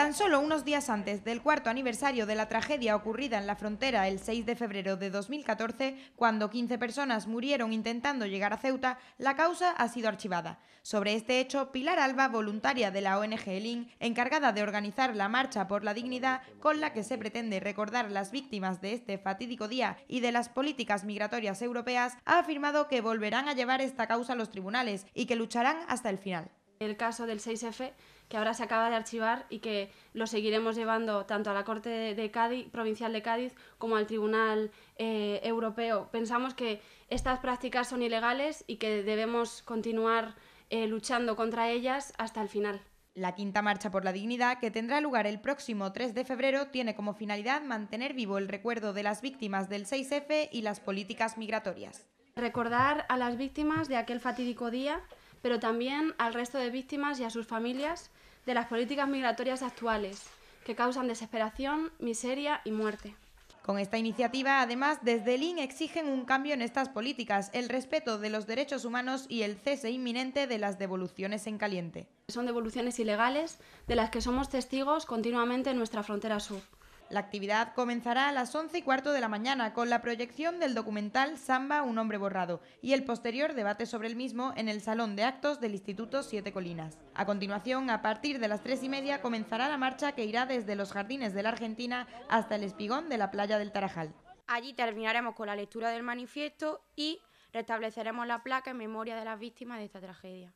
Tan solo unos días antes del cuarto aniversario de la tragedia ocurrida en la frontera el 6 de febrero de 2014, cuando 15 personas murieron intentando llegar a Ceuta, la causa ha sido archivada. Sobre este hecho, Pilar Alba, voluntaria de la ONG ELIN, encargada de organizar la Marcha por la Dignidad, con la que se pretende recordar las víctimas de este fatídico día y de las políticas migratorias europeas, ha afirmado que volverán a llevar esta causa a los tribunales y que lucharán hasta el final el caso del 6F, que ahora se acaba de archivar y que lo seguiremos llevando tanto a la Corte de Cádiz, Provincial de Cádiz como al Tribunal eh, Europeo. Pensamos que estas prácticas son ilegales y que debemos continuar eh, luchando contra ellas hasta el final. La quinta marcha por la dignidad, que tendrá lugar el próximo 3 de febrero, tiene como finalidad mantener vivo el recuerdo de las víctimas del 6F y las políticas migratorias. Recordar a las víctimas de aquel fatídico día pero también al resto de víctimas y a sus familias de las políticas migratorias actuales, que causan desesperación, miseria y muerte. Con esta iniciativa, además, desde el IN e exigen un cambio en estas políticas, el respeto de los derechos humanos y el cese inminente de las devoluciones en caliente. Son devoluciones ilegales de las que somos testigos continuamente en nuestra frontera sur. La actividad comenzará a las 11 y cuarto de la mañana con la proyección del documental Samba, un hombre borrado y el posterior debate sobre el mismo en el Salón de Actos del Instituto Siete Colinas. A continuación, a partir de las tres y media, comenzará la marcha que irá desde los jardines de la Argentina hasta el espigón de la playa del Tarajal. Allí terminaremos con la lectura del manifiesto y restableceremos la placa en memoria de las víctimas de esta tragedia.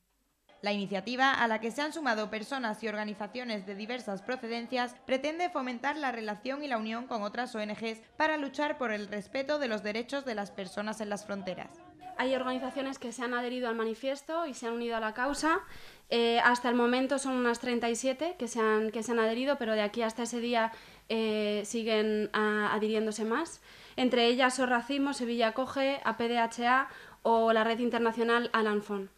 La iniciativa, a la que se han sumado personas y organizaciones de diversas procedencias, pretende fomentar la relación y la unión con otras ONGs para luchar por el respeto de los derechos de las personas en las fronteras. Hay organizaciones que se han adherido al manifiesto y se han unido a la causa. Eh, hasta el momento son unas 37 que se han, que se han adherido, pero de aquí hasta ese día eh, siguen ah, adhiriéndose más. Entre ellas Racimo, Sevilla Coge, APDHA o la red internacional Alanfon.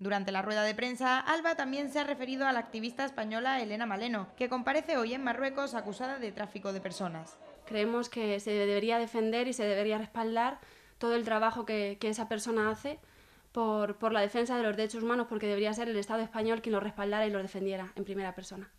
Durante la rueda de prensa, Alba también se ha referido a la activista española Elena Maleno, que comparece hoy en Marruecos acusada de tráfico de personas. Creemos que se debería defender y se debería respaldar todo el trabajo que, esa persona hace por, por la defensa de los derechos humanos, porque debería ser el Estado español quien lo respaldara y lo defendiera en primera persona.